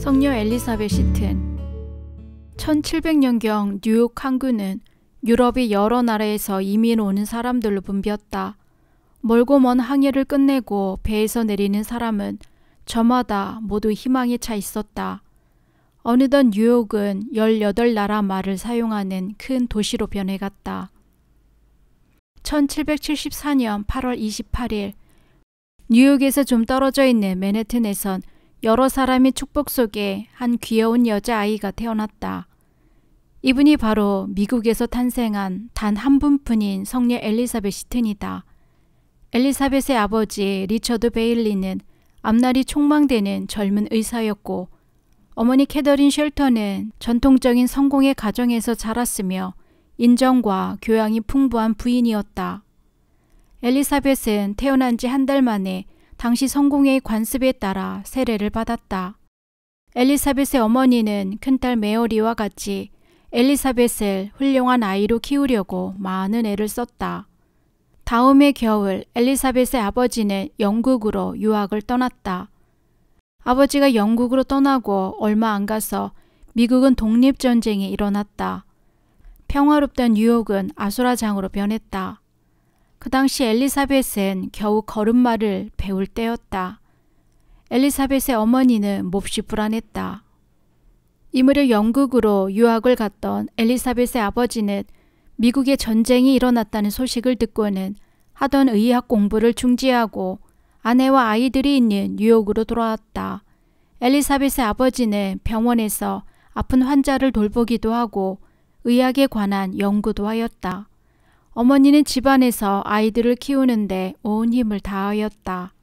성녀 엘리사벳 시튼 1700년경 뉴욕 항구는 유럽의 여러 나라에서 이민 오는 사람들로 붐볐다. 멀고 먼 항해를 끝내고 배에서 내리는 사람은 저마다 모두 희망에 차 있었다. 어느덧 뉴욕은 18나라 말을 사용하는 큰 도시로 변해갔다. 1774년 8월 28일 뉴욕에서 좀 떨어져 있는 맨해튼에선 여러 사람의 축복 속에 한 귀여운 여자아이가 태어났다. 이분이 바로 미국에서 탄생한 단 한 분뿐인 성녀 엘리사벳 시튼이다. 엘리사벳의 아버지 리처드 베일리는 앞날이 촉망되는 젊은 의사였고 어머니 캐더린 쉘터는 전통적인 성공의 가정에서 자랐으며 인정과 교양이 풍부한 부인이었다. 엘리사벳은 태어난 지 한 달 만에 당시 성공의 관습에 따라 세례를 받았다. 엘리사벳의 어머니는 큰딸 메어리와 같이 엘리사벳을 훌륭한 아이로 키우려고 많은 애를 썼다. 다음해 겨울 엘리사벳의 아버지는 영국으로 유학을 떠났다. 아버지가 영국으로 떠나고 얼마 안 가서 미국은 독립전쟁이 일어났다. 평화롭던 뉴욕은 아수라장으로 변했다. 그 당시 엘리사벳은 겨우 걸음마를 배울 때였다. 엘리사벳의 어머니는 몹시 불안했다. 이 무렵 영국으로 유학을 갔던 엘리사벳의 아버지는 미국의 전쟁이 일어났다는 소식을 듣고는 하던 의학 공부를 중지하고 아내와 아이들이 있는 뉴욕으로 돌아왔다. 엘리사벳의 아버지는 병원에서 아픈 환자를 돌보기도 하고 의학에 관한 연구도 하였다. 어머니는 집안에서 아이들을 키우는데 온 힘을 다하였다.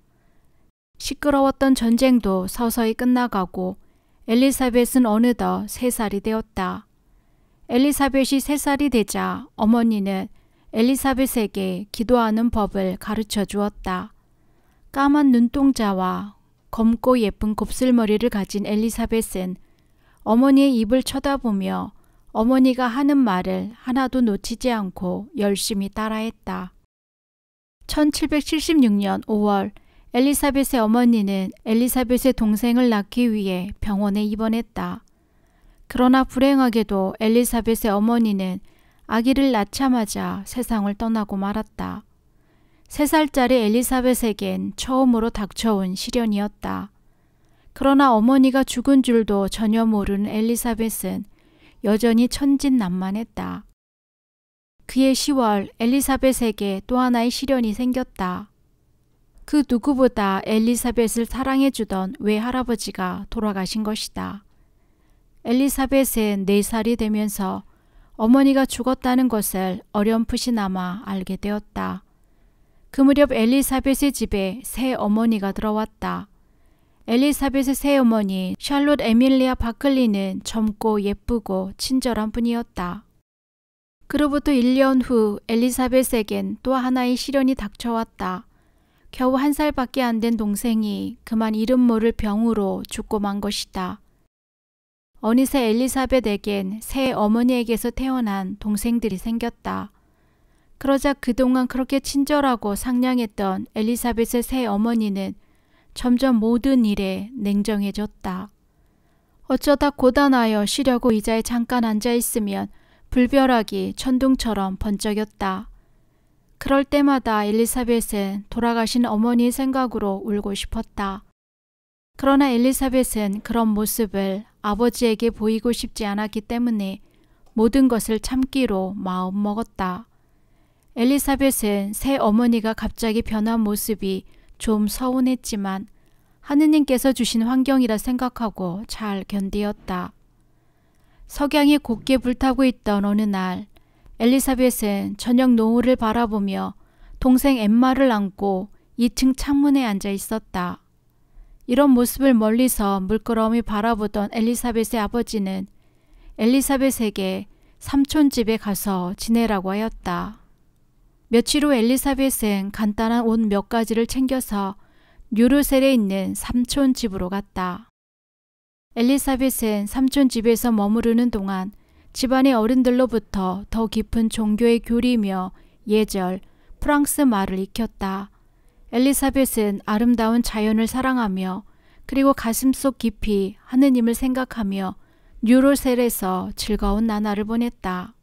시끄러웠던 전쟁도 서서히 끝나가고 엘리사벳은 어느덧 세 살이 되었다. 엘리사벳이 세 살이 되자 어머니는 엘리사벳에게 기도하는 법을 가르쳐 주었다. 까만 눈동자와 검고 예쁜 곱슬머리를 가진 엘리사벳은 어머니의 입을 쳐다보며 어머니가 하는 말을 하나도 놓치지 않고 열심히 따라했다. 1776년 5월 엘리사벳의 어머니는 엘리사벳의 동생을 낳기 위해 병원에 입원했다. 그러나 불행하게도 엘리사벳의 어머니는 아기를 낳자마자 세상을 떠나고 말았다. 세 살짜리 엘리사벳에겐 처음으로 닥쳐온 시련이었다. 그러나 어머니가 죽은 줄도 전혀 모르는 엘리사벳은 여전히 천진난만했다. 그해 10월 엘리사벳에게 또 하나의 시련이 생겼다. 그 누구보다 엘리사벳을 사랑해주던 외할아버지가 돌아가신 것이다. 엘리사벳은 4살이 되면서 어머니가 죽었다는 것을 어렴풋이나마 알게 되었다. 그 무렵 엘리사벳의 집에 새 어머니가 들어왔다. 엘리사벳의 새어머니 샬롯 에밀리아 바클리는 젊고 예쁘고 친절한 분이었다. 그로부터 1년 후 엘리사벳에겐 또 하나의 시련이 닥쳐왔다. 겨우 한 살밖에 안 된 동생이 그만 이름 모를 병으로 죽고 만 것이다. 어느새 엘리사벳에겐 새 어머니에게서 태어난 동생들이 생겼다. 그러자 그동안 그렇게 친절하고 상냥했던 엘리사벳의 새 어머니는 점점 모든 일에 냉정해졌다. 어쩌다 고단하여 쉬려고 의자에 잠깐 앉아 있으면 불벼락이 천둥처럼 번쩍였다. 그럴 때마다 엘리사벳은 돌아가신 어머니의 생각으로 울고 싶었다. 그러나 엘리사벳은 그런 모습을 아버지에게 보이고 싶지 않았기 때문에 모든 것을 참기로 마음먹었다. 엘리사벳은 새 어머니가 갑자기 변한 모습이 좀 서운했지만 하느님께서 주신 환경이라 생각하고 잘 견디었다. 석양이 곱게 불타고 있던 어느 날 엘리사벳은 저녁 노을을 바라보며 동생 엠마를 안고 2층 창문에 앉아 있었다. 이런 모습을 멀리서 물끄러미 바라보던 엘리사벳의 아버지는 엘리사벳에게 삼촌 집에 가서 지내라고 하였다. 며칠 후 엘리사벳은 간단한 옷 몇 가지를 챙겨서 뉴르셀에 있는 삼촌 집으로 갔다. 엘리사벳은 삼촌 집에서 머무르는 동안 집안의 어른들로부터 더 깊은 종교의 교리며 예절, 프랑스 말을 익혔다. 엘리사벳은 아름다운 자연을 사랑하며 그리고 가슴속 깊이 하느님을 생각하며 뉴로셀에서 즐거운 나날을 보냈다.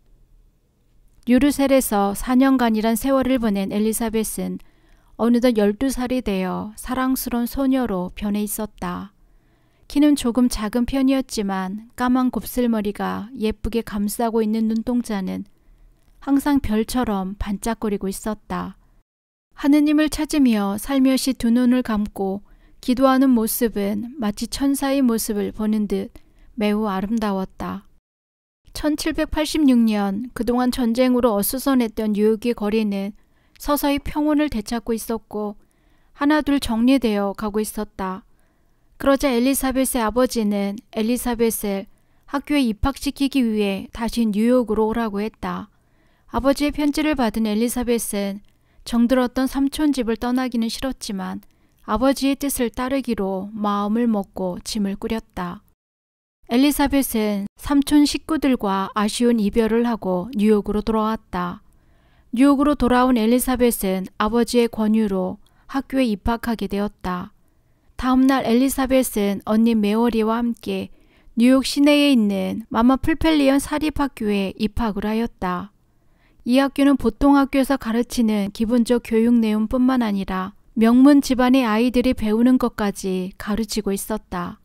유르셀에서 4년간이란 세월을 보낸 엘리사벳은 어느덧 12살이 되어 사랑스러운 소녀로 변해 있었다. 키는 조금 작은 편이었지만 까만 곱슬머리가 예쁘게 감싸고 있는 눈동자는 항상 별처럼 반짝거리고 있었다. 하느님을 찾으며 살며시 두 눈을 감고 기도하는 모습은 마치 천사의 모습을 보는 듯 매우 아름다웠다. 1786년 그동안 전쟁으로 어수선했던 뉴욕의 거리는 서서히 평온을 되찾고 있었고 하나둘 정리되어 가고 있었다. 그러자 엘리사벳의 아버지는 엘리사벳을 학교에 입학시키기 위해 다시 뉴욕으로 오라고 했다. 아버지의 편지를 받은 엘리사벳은 정들었던 삼촌 집을 떠나기는 싫었지만 아버지의 뜻을 따르기로 마음을 먹고 짐을 꾸렸다. 엘리사벳은 삼촌 식구들과 아쉬운 이별을 하고 뉴욕으로 돌아왔다. 뉴욕으로 돌아온 엘리사벳은 아버지의 권유로 학교에 입학하게 되었다. 다음날 엘리사벳은 언니 메어리와 함께 뉴욕 시내에 있는 마마 풀펠리언 사립학교에 입학을 하였다. 이 학교는 보통 학교에서 가르치는 기본적 교육 내용뿐만 아니라 명문 집안의 아이들이 배우는 것까지 가르치고 있었다.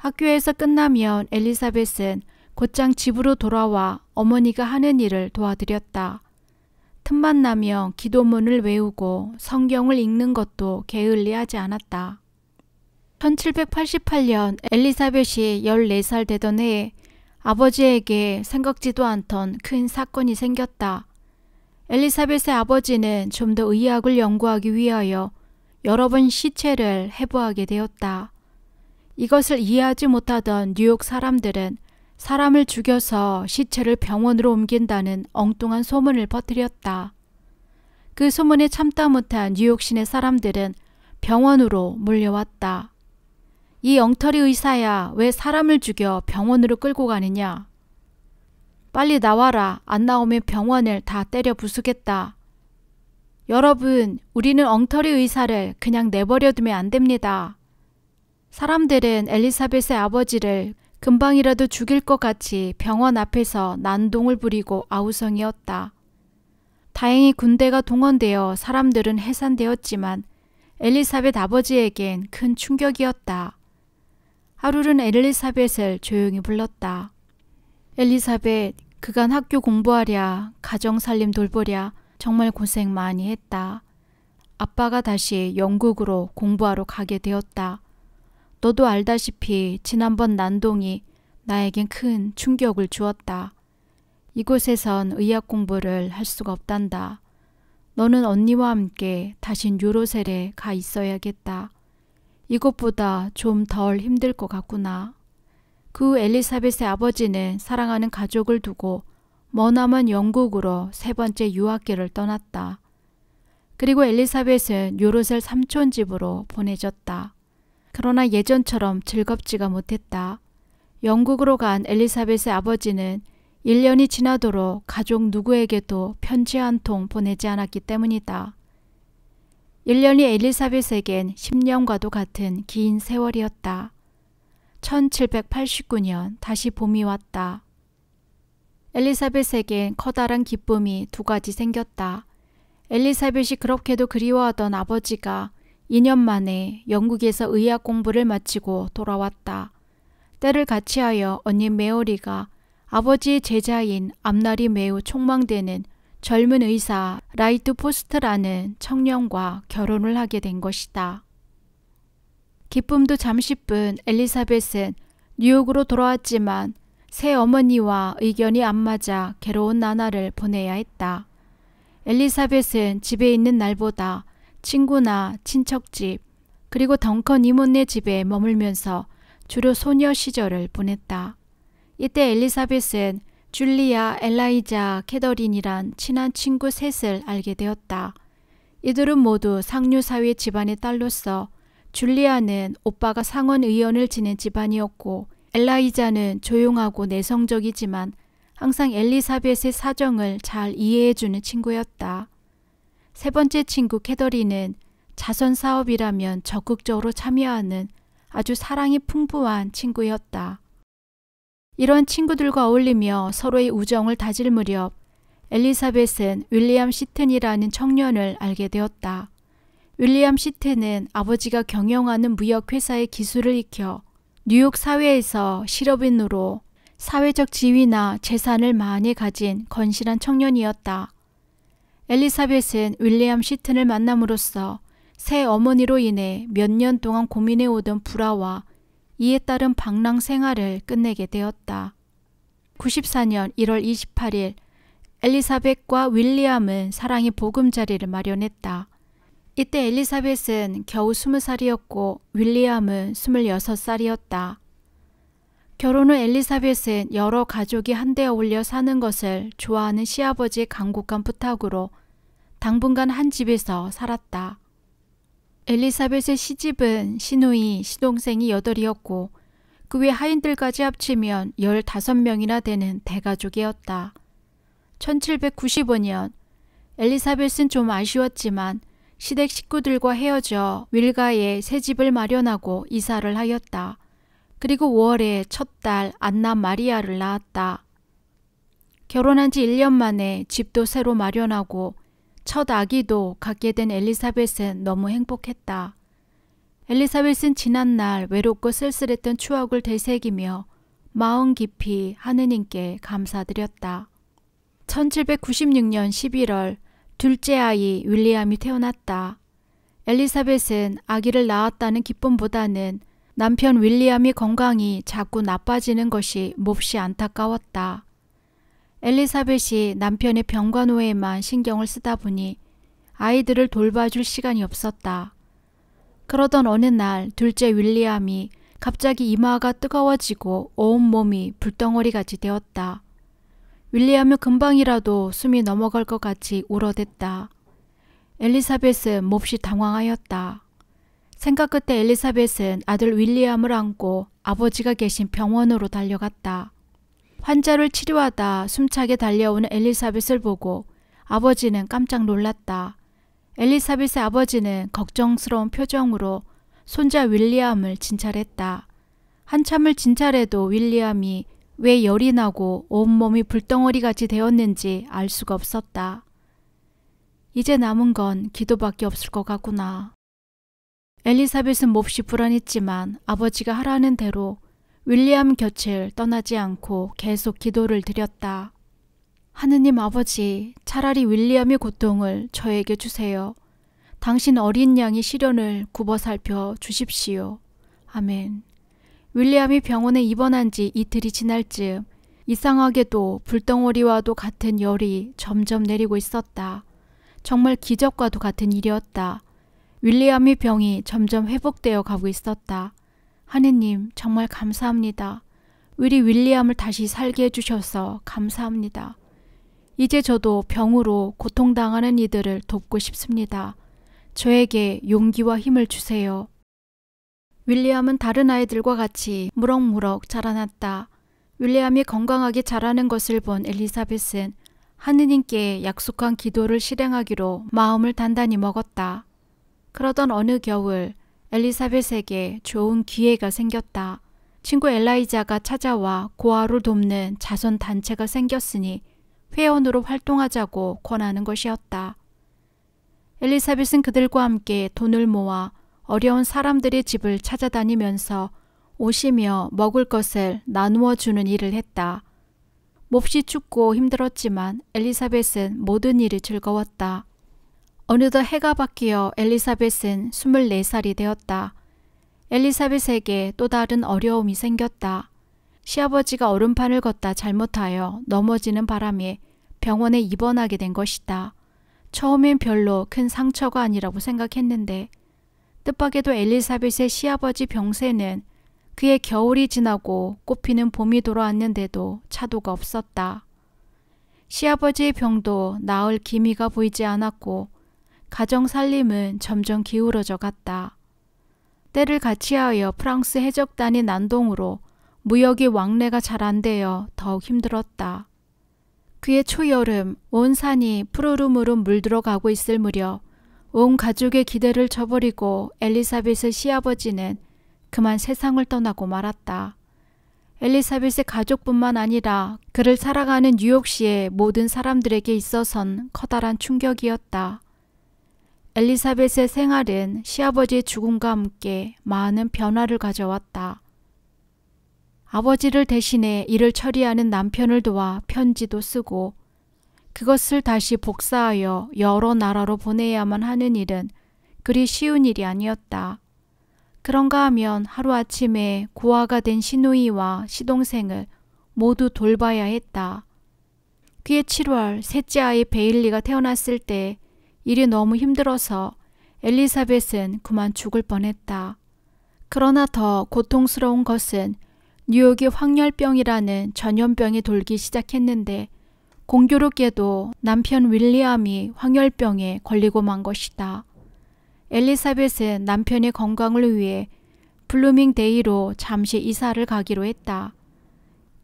학교에서 끝나면 엘리사벳은 곧장 집으로 돌아와 어머니가 하는 일을 도와드렸다. 틈만 나면 기도문을 외우고 성경을 읽는 것도 게을리하지 않았다. 1788년 엘리사벳이 14살 되던 해에 아버지에게 생각지도 않던 큰 사건이 생겼다. 엘리사벳의 아버지는 좀 더 의학을 연구하기 위하여 여러 번 시체를 해부하게 되었다. 이것을 이해하지 못하던 뉴욕 사람들은 사람을 죽여서 시체를 병원으로 옮긴다는 엉뚱한 소문을 퍼뜨렸다. 그 소문에 참다 못한 뉴욕 시내 사람들은 병원으로 몰려왔다. 이 엉터리 의사야 왜 사람을 죽여 병원으로 끌고 가느냐? 빨리 나와라. 안 나오면 병원을 다 때려 부수겠다. 여러분, 우리는 엉터리 의사를 그냥 내버려두면 안 됩니다. 사람들은 엘리사벳의 아버지를 금방이라도 죽일 것 같이 병원 앞에서 난동을 부리고 아우성이었다. 다행히 군대가 동원되어 사람들은 해산되었지만 엘리사벳 아버지에겐 큰 충격이었다. 하루는 엘리사벳을 조용히 불렀다. 엘리사벳, 그간 학교 공부하랴, 가정 살림 돌보랴, 정말 고생 많이 했다. 아빠가 다시 영국으로 공부하러 가게 되었다. 너도 알다시피 지난번 난동이 나에겐 큰 충격을 주었다. 이곳에선 의학 공부를 할 수가 없단다. 너는 언니와 함께 다신 요로셀에 가 있어야겠다. 이곳보다좀 덜 힘들 것 같구나. 그 엘리사벳의 아버지는 사랑하는 가족을 두고 머나먼 영국으로 세 번째 유학계를 떠났다. 그리고 엘리사벳은 요로셀 삼촌 집으로 보내졌다. 그러나 예전처럼 즐겁지가 못했다. 영국으로 간 엘리사벳의 아버지는 1년이 지나도록 가족 누구에게도 편지 한 통 보내지 않았기 때문이다. 1년이 엘리사벳에겐 10년과도 같은 긴 세월이었다. 1789년 다시 봄이 왔다. 엘리사벳에겐 커다란 기쁨이 두 가지 생겼다. 엘리사벳이 그렇게도 그리워하던 아버지가 2년 만에 영국에서 의학 공부를 마치고 돌아왔다. 때를 같이하여 언니 메오리가 아버지의 제자인 앞날이 매우 촉망되는 젊은 의사 라이트 포스트라는 청년과 결혼을 하게 된 것이다. 기쁨도 잠시뿐 엘리사벳은 뉴욕으로 돌아왔지만 새 어머니와 의견이 안 맞아 괴로운 나날을 보내야 했다. 엘리사벳은 집에 있는 날보다 친구나 친척 집, 그리고 덩컨 이모네 집에 머물면서 주로 소녀 시절을 보냈다. 이때 엘리사벳은 줄리아, 엘라이자, 캐더린이란 친한 친구 셋을 알게 되었다. 이들은 모두 상류사회 집안의 딸로서 줄리아는 오빠가 상원의원을 지낸 집안이었고 엘라이자는 조용하고 내성적이지만 항상 엘리사벳의 사정을 잘 이해해주는 친구였다. 세 번째 친구 캐더리는 자선 사업이라면 적극적으로 참여하는 아주 사랑이 풍부한 친구였다. 이런 친구들과 어울리며 서로의 우정을 다질 무렵 엘리사벳은 윌리엄 시튼이라는 청년을 알게 되었다. 윌리엄 시튼은 아버지가 경영하는 무역회사의 기술을 익혀 뉴욕 사회에서 실업인으로 사회적 지위나 재산을 많이 가진 건실한 청년이었다. 엘리사벳은 윌리엄 시튼을 만남으로써 새 어머니로 인해 몇 년 동안 고민해 오던 불화와 이에 따른 방랑 생활을 끝내게 되었다. 94년 1월 28일 엘리사벳과 윌리엄은 사랑의 보금자리를 마련했다. 이때 엘리사벳은 겨우 20살이었고 윌리엄은 26살이었다. 결혼 후 엘리사벳은 여러 가족이 한데 어울려 사는 것을 좋아하는 시아버지의 간곡한 부탁으로 당분간 한 집에서 살았다. 엘리사벳의 시집은 시누이, 시동생이 여덟이었고 그 외 하인들까지 합치면 15명이나 되는 대가족이었다. 1795년 엘리사벳은 좀 아쉬웠지만 시댁 식구들과 헤어져 윌가에 새 집을 마련하고 이사를 하였다. 그리고 5월에 첫딸 안나 마리아를 낳았다. 결혼한 지 1년 만에 집도 새로 마련하고 첫 아기도 갖게 된 엘리사벳은 너무 행복했다. 엘리사벳은 지난날 외롭고 쓸쓸했던 추억을 되새기며 마음 깊이 하느님께 감사드렸다. 1796년 11월 둘째 아이 윌리엄이 태어났다. 엘리사벳은 아기를 낳았다는 기쁨보다는 남편 윌리엄이 건강이 자꾸 나빠지는 것이 몹시 안타까웠다. 엘리사벳이 남편의 병관호에만 신경을 쓰다 보니 아이들을 돌봐줄 시간이 없었다. 그러던 어느 날 둘째 윌리엄이 갑자기 이마가 뜨거워지고 온몸이 불덩어리같이 되었다. 윌리엄은 금방이라도 숨이 넘어갈 것 같이 울어댔다. 엘리사벳은 몹시 당황하였다. 생각 끝에 엘리사벳은 아들 윌리엄을 안고 아버지가 계신 병원으로 달려갔다. 환자를 치료하다 숨차게 달려오는 엘리사벳을 보고 아버지는 깜짝 놀랐다. 엘리사벳의 아버지는 걱정스러운 표정으로 손자 윌리엄을 진찰했다. 한참을 진찰해도 윌리엄이 왜 열이 나고 온몸이 불덩어리같이 되었는지 알 수가 없었다. 이제 남은 건 기도밖에 없을 것 같구나. 엘리사벳은 몹시 불안했지만 아버지가 하라는 대로 윌리엄 곁을 떠나지 않고 계속 기도를 드렸다. 하느님 아버지, 차라리 윌리엄의 고통을 저에게 주세요. 당신 어린 양의 시련을 굽어 살펴 주십시오. 아멘. 윌리엄이 병원에 입원한 지 이틀이 지날 즈음 이상하게도 불덩어리와도 같은 열이 점점 내리고 있었다. 정말 기적과도 같은 일이었다. 윌리엄의 병이 점점 회복되어 가고 있었다. 하느님, 정말 감사합니다. 우리 윌리엄을 다시 살게 해주셔서 감사합니다. 이제 저도 병으로 고통당하는 이들을 돕고 싶습니다. 저에게 용기와 힘을 주세요. 윌리엄은 다른 아이들과 같이 무럭무럭 자라났다. 윌리엄이 건강하게 자라는 것을 본 엘리사벳은 하느님께 약속한 기도를 실행하기로 마음을 단단히 먹었다. 그러던 어느 겨울 엘리사벳에게 좋은 기회가 생겼다. 친구 엘라이자가 찾아와 고아를 돕는 자선 단체가 생겼으니 회원으로 활동하자고 권하는 것이었다. 엘리사벳은 그들과 함께 돈을 모아 어려운 사람들의 집을 찾아다니면서 오시며 먹을 것을 나누어 주는 일을 했다. 몹시 춥고 힘들었지만 엘리사벳은 모든 일이 즐거웠다. 어느덧 해가 바뀌어 엘리사벳은 24살이 되었다. 엘리사벳에게 또 다른 어려움이 생겼다. 시아버지가 얼음판을 걷다 잘못하여 넘어지는 바람에 병원에 입원하게 된 것이다. 처음엔 별로 큰 상처가 아니라고 생각했는데 뜻밖에도 엘리사벳의 시아버지 병세는 그의 겨울이 지나고 꽃피는 봄이 돌아왔는데도 차도가 없었다. 시아버지의 병도 나을 기미가 보이지 않았고 가정 살림은 점점 기울어져 갔다. 때를 같이하여 프랑스 해적단이 난동으로 무역이 왕래가 잘 안 되어 더욱 힘들었다. 그의 초여름 온 산이 푸르름으로 물들어 가고 있을 무렵 온 가족의 기대를 저버리고 엘리사벳의 시아버지는 그만 세상을 떠나고 말았다. 엘리사벳의 가족뿐만 아니라 그를 살아가는 뉴욕시의 모든 사람들에게 있어선 커다란 충격이었다. 엘리사벳의 생활은 시아버지의 죽음과 함께 많은 변화를 가져왔다. 아버지를 대신해 일을 처리하는 남편을 도와 편지도 쓰고 그것을 다시 복사하여 여러 나라로 보내야만 하는 일은 그리 쉬운 일이 아니었다. 그런가 하면 하루아침에 고아가 된 시누이와 시동생을 모두 돌봐야 했다. 그해 7월 셋째 아이 베일리가 태어났을 때 일이 너무 힘들어서 엘리사벳은 그만 죽을 뻔했다. 그러나 더 고통스러운 것은 뉴욕이 황열병이라는 전염병이 돌기 시작했는데 공교롭게도 남편 윌리엄이 황열병에 걸리고 만 것이다. 엘리사벳은 남편의 건강을 위해 블루밍데이로 잠시 이사를 가기로 했다.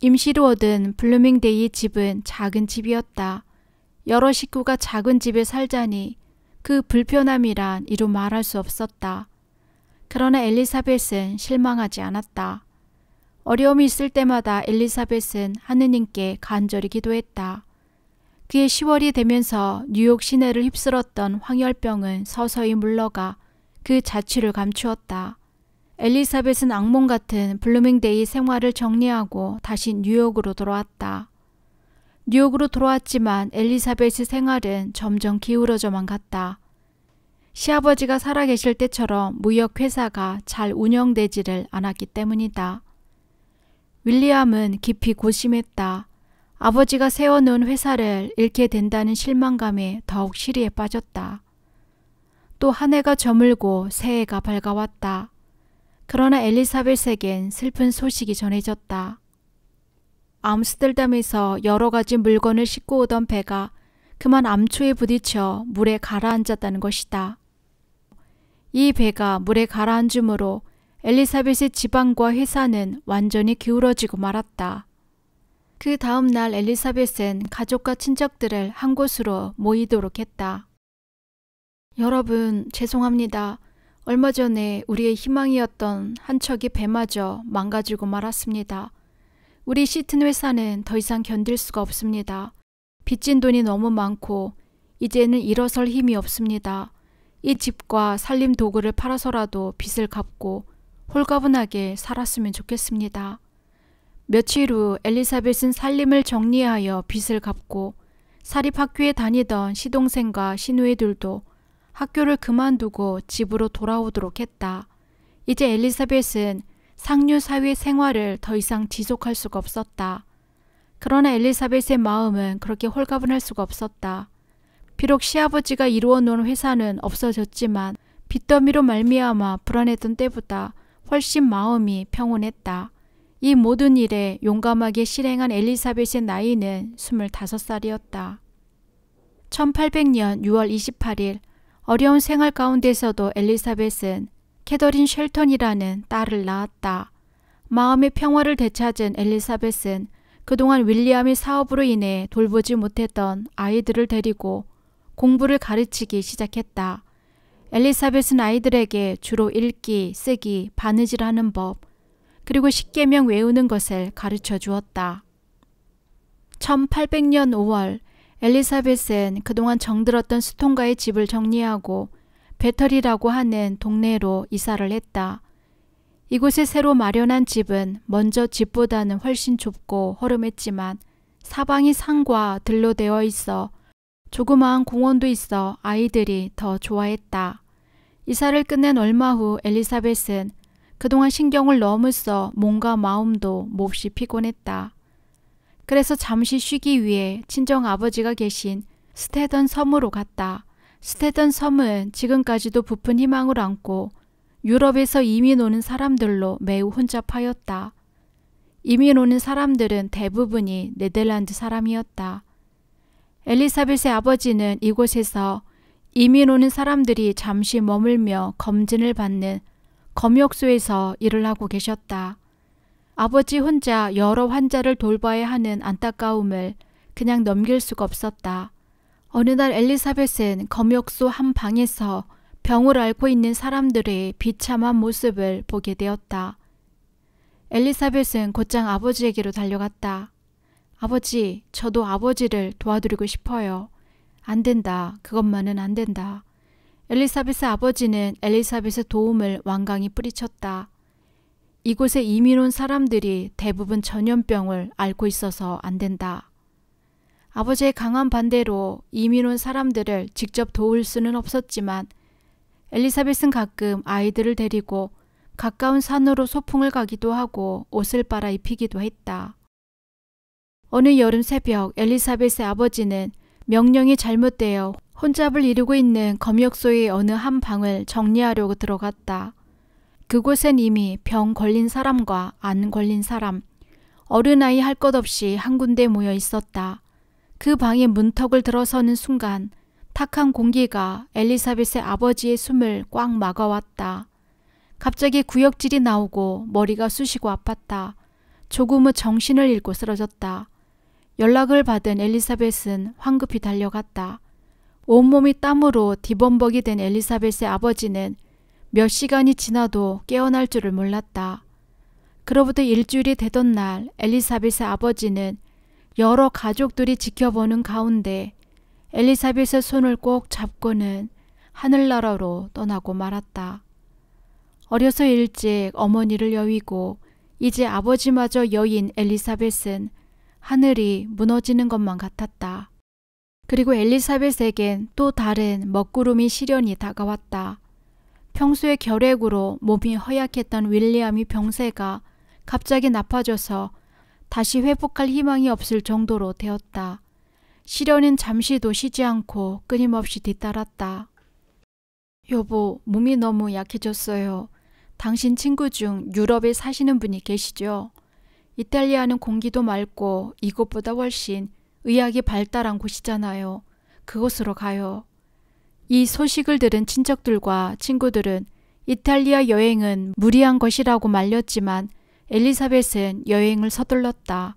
임시로 얻은 블루밍데이 집은 작은 집이었다. 여러 식구가 작은 집에 살자니 그 불편함이란 이루 말할 수 없었다. 그러나 엘리사벳은 실망하지 않았다. 어려움이 있을 때마다 엘리사벳은 하느님께 간절히 기도했다. 그의 10월이 되면서 뉴욕 시내를 휩쓸었던 황열병은 서서히 물러가 그 자취를 감추었다. 엘리사벳은 악몽 같은 블루밍데이 생활을 정리하고 다시 뉴욕으로 돌아왔다. 뉴욕으로 돌아왔지만 엘리사베스 생활은 점점 기울어져만 갔다. 시아버지가 살아계실 때처럼 무역회사가 잘 운영되지를 않았기 때문이다. 윌리엄은 깊이 고심했다. 아버지가 세워놓은 회사를 잃게 된다는 실망감에 더욱 시리에 빠졌다. 또 한 해가 저물고 새해가 밝아왔다. 그러나 엘리사벳에겐 슬픈 소식이 전해졌다. 암스 т е 담에서 여러 가지 물건을 싣고 오던 배가 그만 암초에 부딪혀 물에 가라앉았다는 것이다. 이 배가 물에 가라앉음으로 엘리사벳의 지방과 회사는 완전히 기울어지고 말았다. 그 다음 날 엘리사벳은 가족과 친척들을 한 곳으로 모이도록 했다. 여러분, 죄송합니다. 얼마 전에 우리의 희망이었던 한 척이 배마저 망가지고 말았습니다. 우리 시튼 회사는 더 이상 견딜 수가 없습니다. 빚진 돈이 너무 많고 이제는 일어설 힘이 없습니다. 이 집과 살림 도구를 팔아서라도 빚을 갚고 홀가분하게 살았으면 좋겠습니다. 며칠 후 엘리사벳은 살림을 정리하여 빚을 갚고 사립학교에 다니던 시동생과 시누이들도 학교를 그만두고 집으로 돌아오도록 했다. 이제 엘리사벳은 상류 사회 생활을 더 이상 지속할 수가 없었다. 그러나 엘리사벳의 마음은 그렇게 홀가분할 수가 없었다. 비록 시아버지가 이루어 놓은 회사는 없어졌지만 빚더미로 말미암아 불안했던 때보다 훨씬 마음이 평온했다. 이 모든 일에 용감하게 실행한 엘리사벳의 나이는 25살이었다. 1800년 6월 28일 어려운 생활 가운데서도 엘리사벳은 캐더린 쉘턴이라는 딸을 낳았다. 마음의 평화를 되찾은 엘리사벳은 그동안 윌리엄의 사업으로 인해 돌보지 못했던 아이들을 데리고 공부를 가르치기 시작했다. 엘리사벳은 아이들에게 주로 읽기, 쓰기, 바느질하는 법, 그리고 십계명 외우는 것을 가르쳐 주었다. 1800년 5월 엘리사벳은 그동안 정들었던 수통가의 집을 정리하고 배터리라고 하는 동네로 이사를 했다. 이곳에 새로 마련한 집은 먼저 집보다는 훨씬 좁고 허름했지만 사방이 산과 들로 되어 있어 조그마한 공원도 있어 아이들이 더 좋아했다. 이사를 끝낸 얼마 후 엘리사벳은 그동안 신경을 너무 써 몸과 마음도 몹시 피곤했다. 그래서 잠시 쉬기 위해 친정 아버지가 계신 스테던 섬으로 갔다. 스테던 섬은 지금까지도 부푼 희망을 안고 유럽에서 이민 오는 사람들로 매우 혼잡하였다. 이민 오는 사람들은 대부분이 네덜란드 사람이었다. 엘리사벳의 아버지는 이곳에서 이민 오는 사람들이 잠시 머물며 검진을 받는 검역소에서 일을 하고 계셨다. 아버지 혼자 여러 환자를 돌봐야 하는 안타까움을 그냥 넘길 수가 없었다. 어느 날 엘리사벳은 검역소 한 방에서 병을 앓고 있는 사람들의 비참한 모습을 보게 되었다. 엘리사벳은 곧장 아버지에게로 달려갔다. 아버지, 저도 아버지를 도와드리고 싶어요. 안 된다. 그것만은 안 된다. 엘리사벳 의 아버지는 엘리사벳의 도움을 완강히 뿌리쳤다. 이곳에 이민 온 사람들이 대부분 전염병을 앓고 있어서 안 된다. 아버지의 강한 반대로 이민 온 사람들을 직접 도울 수는 없었지만 엘리사벳은 가끔 아이들을 데리고 가까운 산으로 소풍을 가기도 하고 옷을 빨아 입히기도 했다. 어느 여름 새벽 엘리사벳의 아버지는 명령이 잘못되어 혼잡을 이루고 있는 검역소의 어느 한 방을 정리하려고 들어갔다. 그곳엔 이미 병 걸린 사람과 안 걸린 사람, 어른아이 할 것 없이 한 군데 모여 있었다. 그 방의 문턱을 들어서는 순간 탁한 공기가 엘리사벳의 아버지의 숨을 꽉 막아왔다. 갑자기 구역질이 나오고 머리가 쑤시고 아팠다. 조금 후 정신을 잃고 쓰러졌다. 연락을 받은 엘리사벳은 황급히 달려갔다. 온몸이 땀으로 디범벅이 된 엘리사벳의 아버지는 몇 시간이 지나도 깨어날 줄을 몰랐다. 그로부터 일주일이 되던 날 엘리사벳의 아버지는 여러 가족들이 지켜보는 가운데 엘리사벳의 손을 꼭 잡고는 하늘나라로 떠나고 말았다. 어려서 일찍 어머니를 여의고 이제 아버지마저 여인 엘리사벳은 하늘이 무너지는 것만 같았다. 그리고 엘리사벳에겐 또 다른 먹구름이 시련이 다가왔다. 평소에 결핵으로 몸이 허약했던 윌리엄이 병세가 갑자기 나빠져서 다시 회복할 희망이 없을 정도로 되었다. 시련은 잠시도 쉬지 않고 끊임없이 뒤따랐다. 여보, 몸이 너무 약해졌어요. 당신 친구 중 유럽에 사시는 분이 계시죠? 이탈리아는 공기도 맑고 이곳보다 훨씬 의학이 발달한 곳이잖아요. 그곳으로 가요. 이 소식을 들은 친척들과 친구들은 이탈리아 여행은 무리한 것이라고 말렸지만 엘리사벳은 여행을 서둘렀다.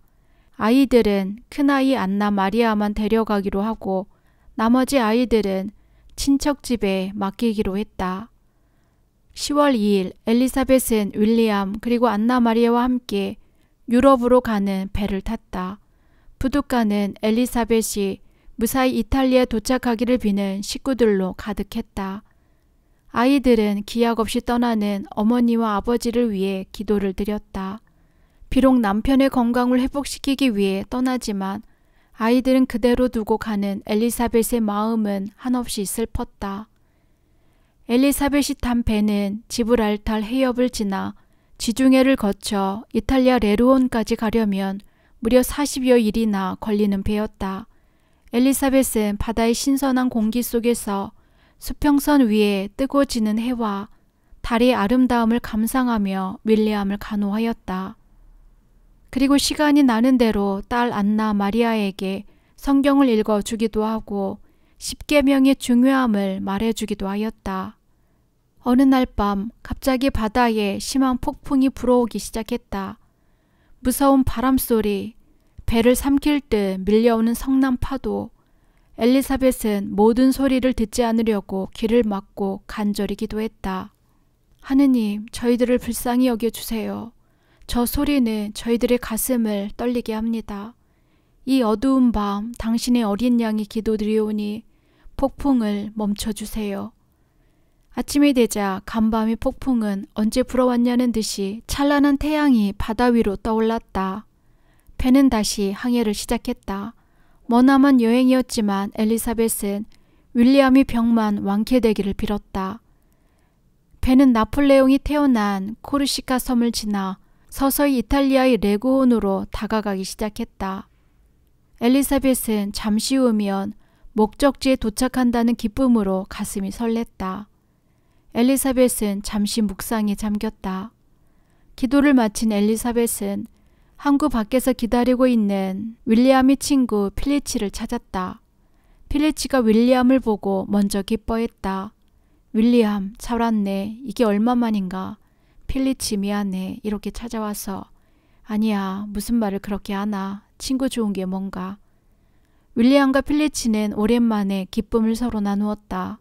아이들은 큰아이 안나 마리아만 데려가기로 하고 나머지 아이들은 친척 집에 맡기기로 했다. 10월 2일 엘리사벳은 윌리엄 그리고 안나 마리아와 함께 유럽으로 가는 배를 탔다. 부둣가는 엘리사벳이 무사히 이탈리아에 도착하기를 비는 식구들로 가득했다. 아이들은 기약 없이 떠나는 어머니와 아버지를 위해 기도를 드렸다. 비록 남편의 건강을 회복시키기 위해 떠나지만 아이들은 그대로 두고 가는 엘리사벳의 마음은 한없이 슬펐다. 엘리사벳이 탄 배는 지브랄탈 해협을 지나 지중해를 거쳐 이탈리아 레르온까지 가려면 무려 40여 일이나 걸리는 배였다. 엘리사벳은 바다의 신선한 공기 속에서 수평선 위에 뜨고 지는 해와 달의 아름다움을 감상하며 밀리암을 간호하였다. 그리고 시간이 나는 대로 딸 안나 마리아에게 성경을 읽어 주기도 하고 십계명의 중요함을 말해 주기도 하였다. 어느 날 밤 갑자기 바다에 심한 폭풍이 불어오기 시작했다. 무서운 바람 소리, 배를 삼킬 듯 밀려오는 성난 파도, 엘리사벳은 모든 소리를 듣지 않으려고 귀를 막고 간절히 기도했다. 하느님, 저희들을 불쌍히 여겨주세요. 저 소리는 저희들의 가슴을 떨리게 합니다. 이 어두운 밤 당신의 어린 양이 기도드리오니 폭풍을 멈춰주세요. 아침이 되자 간밤의 폭풍은 언제 불어왔냐는 듯이 찬란한 태양이 바다 위로 떠올랐다. 배는 다시 항해를 시작했다. 머나먼 여행이었지만 엘리사벳은 윌리엄이 병만 완쾌되기를 빌었다. 배는 나폴레옹이 태어난 코르시카 섬을 지나 서서히 이탈리아의 레고온으로 다가가기 시작했다. 엘리사벳은 잠시 후면 목적지에 도착한다는 기쁨으로 가슴이 설렜다. 엘리사벳은 잠시 묵상에 잠겼다. 기도를 마친 엘리사벳은 항구 밖에서 기다리고 있는 윌리엄의 친구 필리치를 찾았다. 필리치가 윌리엄을 보고 먼저 기뻐했다. 윌리엄, 잘 왔네. 이게 얼마만인가. 필리치 미안해. 이렇게 찾아와서. 아니야. 무슨 말을 그렇게 하나. 친구 좋은 게 뭔가. 윌리엄과 필리치는 오랜만에 기쁨을 서로 나누었다.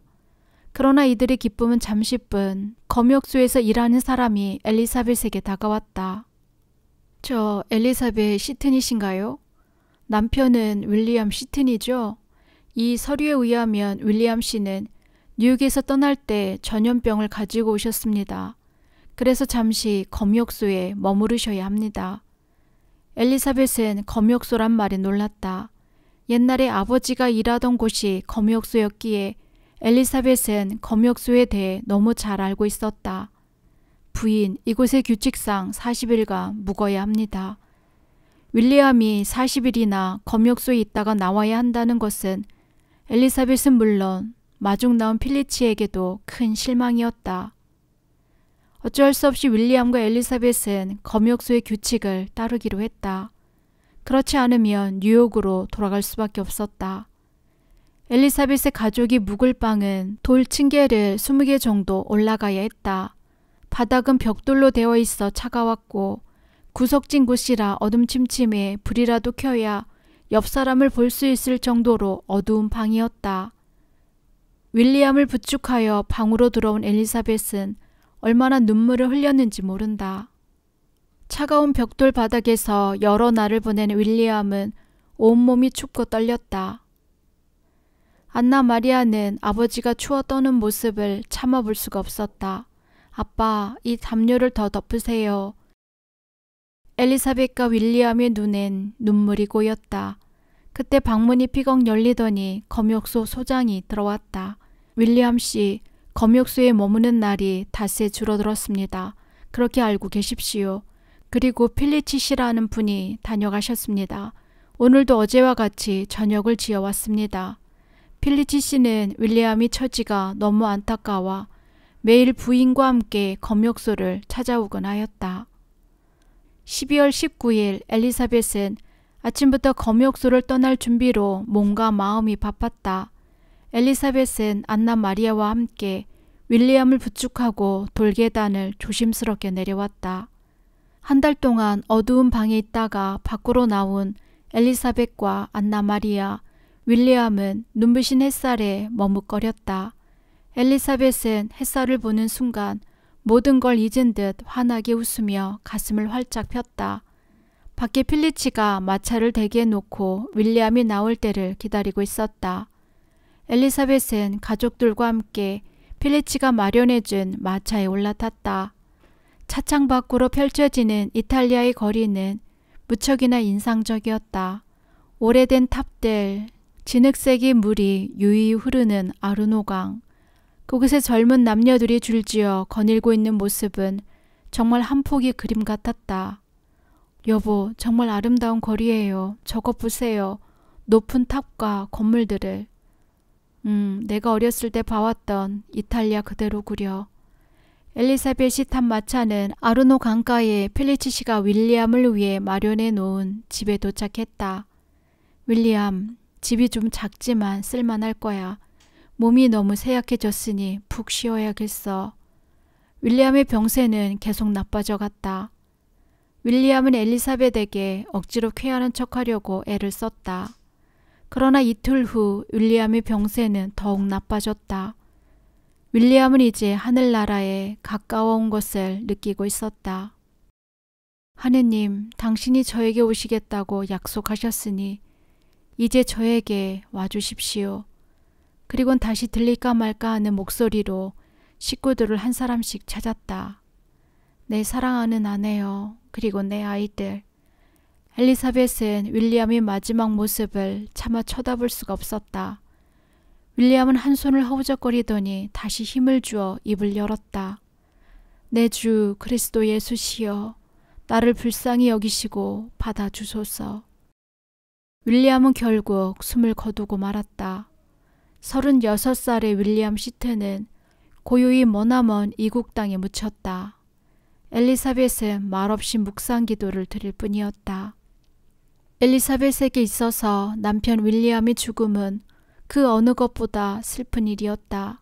그러나 이들의 기쁨은 잠시뿐 검역소에서 일하는 사람이 엘리사벳에게 다가왔다. 저 엘리사벳 시튼이신가요? 남편은 윌리엄 시튼이죠. 이 서류에 의하면 윌리엄 씨는 뉴욕에서 떠날 때 전염병을 가지고 오셨습니다. 그래서 잠시 검역소에 머무르셔야 합니다. 엘리사벳은 검역소란 말에 놀랐다. 옛날에 아버지가 일하던 곳이 검역소였기에 엘리사벳은 검역소에 대해 너무 잘 알고 있었다. 부인 이곳의 규칙상 40일간 묵어야 합니다. 윌리엄이 40일이나 검역소에 있다가 나와야 한다는 것은 엘리사벳은 물론 마중 나온 필리치에게도 큰 실망이었다. 어쩔 수 없이 윌리엄과 엘리사벳은 검역소의 규칙을 따르기로 했다. 그렇지 않으면 뉴욕으로 돌아갈 수밖에 없었다. 엘리사벳의 가족이 묵을 방은 돌 층계를 20개 정도 올라가야 했다. 바닥은 벽돌로 되어 있어 차가웠고 구석진 곳이라 어둠침침해 불이라도 켜야 옆 사람을 볼 수 있을 정도로 어두운 방이었다. 윌리엄을 부축하여 방으로 들어온 엘리사벳은 얼마나 눈물을 흘렸는지 모른다. 차가운 벽돌 바닥에서 여러 날을 보낸 윌리엄은 온몸이 춥고 떨렸다. 안나 마리아는 아버지가 추워 떠는 모습을 참아볼 수가 없었다. 아빠, 이 담요를 더 덮으세요. 엘리사벳과 윌리엄의 눈엔 눈물이 고였다. 그때 방문이 피걱 열리더니 검역소 소장이 들어왔다. 윌리엄 씨, 검역소에 머무는 날이 다새 줄어들었습니다. 그렇게 알고 계십시오. 그리고 필리치 씨라는 분이 다녀가셨습니다. 오늘도 어제와 같이 저녁을 지어왔습니다. 필리치 씨는 윌리엄이 처지가 너무 안타까워 매일 부인과 함께 검역소를 찾아오곤 하였다. 12월 19일 엘리사벳은 아침부터 검역소를 떠날 준비로 몸과 마음이 바빴다. 엘리사벳은 안나 마리아와 함께 윌리엄을 부축하고 돌계단을 조심스럽게 내려왔다. 한 달 동안 어두운 방에 있다가 밖으로 나온 엘리사벳과 안나 마리아, 윌리엄은 눈부신 햇살에 머뭇거렸다. 엘리사벳은 햇살을 보는 순간 모든 걸 잊은 듯 환하게 웃으며 가슴을 활짝 폈다. 밖에 필리치가 마차를 대게 놓고 윌리엄이 나올 때를 기다리고 있었다. 엘리사벳은 가족들과 함께 필리치가 마련해준 마차에 올라탔다. 차창 밖으로 펼쳐지는 이탈리아의 거리는 무척이나 인상적이었다. 오래된 탑들, 진흙색의 물이 유유히 흐르는 아르노강, 그곳의 젊은 남녀들이 줄지어 거닐고 있는 모습은 정말 한 폭의 그림 같았다. 여보, 정말 아름다운 거리예요. 저거 보세요. 높은 탑과 건물들을. 음, 내가 어렸을 때 봐왔던 이탈리아 그대로그려 엘리사벳이 탄 마차는 아르노 강가에 필리치시가 윌리엄을 위해 마련해 놓은 집에 도착했다. 윌리엄, 집이 좀 작지만 쓸만할 거야. 몸이 너무 쇠약해졌으니푹 쉬어야겠어. 윌리엄의 병세는 계속 나빠져 갔다. 윌리엄은 엘리사벳에게 억지로 쾌하는 척하려고 애를 썼다. 그러나 이틀 후 윌리엄의 병세는 더욱 나빠졌다. 윌리엄은 이제 하늘나라에 가까워온 것을 느끼고 있었다. 하느님, 당신이 저에게 오시겠다고 약속하셨으니 이제 저에게 와주십시오. 그리곤 다시 들릴까 말까 하는 목소리로 식구들을 한 사람씩 찾았다. 내 사랑하는 아내요. 그리고 내 아이들. 엘리사벳은 윌리엄의 마지막 모습을 차마 쳐다볼 수가 없었다. 윌리엄은 한 손을 허우적거리더니 다시 힘을 주어 입을 열었다. 내 주 그리스도 예수시여, 나를 불쌍히 여기시고 받아주소서. 윌리엄은 결국 숨을 거두고 말았다. 36 살의 윌리엄 시트는 고요히 머나먼 이국 땅에 묻혔다. 엘리사벳은 말없이 묵상 기도를 드릴 뿐이었다. 엘리사벳에게 있어서 남편 윌리엄의 죽음은 그 어느 것보다 슬픈 일이었다.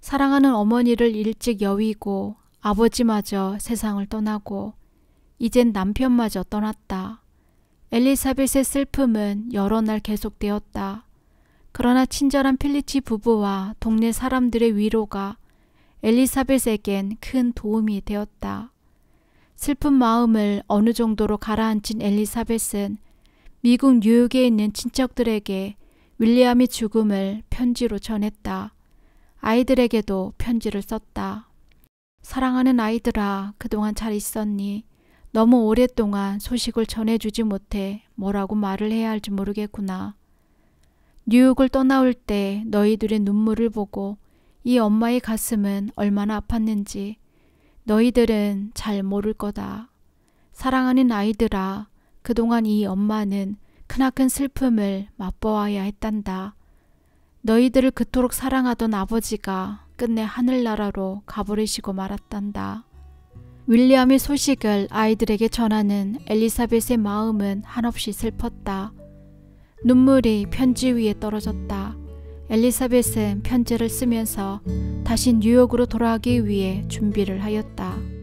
사랑하는 어머니를 일찍 여위고 아버지마저 세상을 떠나고 이젠 남편마저 떠났다. 엘리사벳의 슬픔은 여러 날 계속되었다. 그러나 친절한 필리치 부부와 동네 사람들의 위로가 엘리사벳에겐 큰 도움이 되었다. 슬픈 마음을 어느 정도로 가라앉힌 엘리사벳은 미국 뉴욕에 있는 친척들에게 윌리엄의 죽음을 편지로 전했다. 아이들에게도 편지를 썼다. 사랑하는 아이들아, 그동안 잘 있었니? 너무 오랫동안 소식을 전해주지 못해 뭐라고 말을 해야 할지 모르겠구나. 뉴욕을 떠나올 때 너희들의 눈물을 보고 이 엄마의 가슴은 얼마나 아팠는지 너희들은 잘 모를 거다. 사랑하는 아이들아, 그동안 이 엄마는 크나큰 슬픔을 맛보아야 했단다. 너희들을 그토록 사랑하던 아버지가 끝내 하늘나라로 가버리시고 말았단다. 윌리엄의 소식을 아이들에게 전하는 엘리사벳의 마음은 한없이 슬펐다. 눈물이 편지 위에 떨어졌다. 엘리사벳은 편지를 쓰면서 다시 뉴욕으로 돌아가기 위해 준비를 하였다.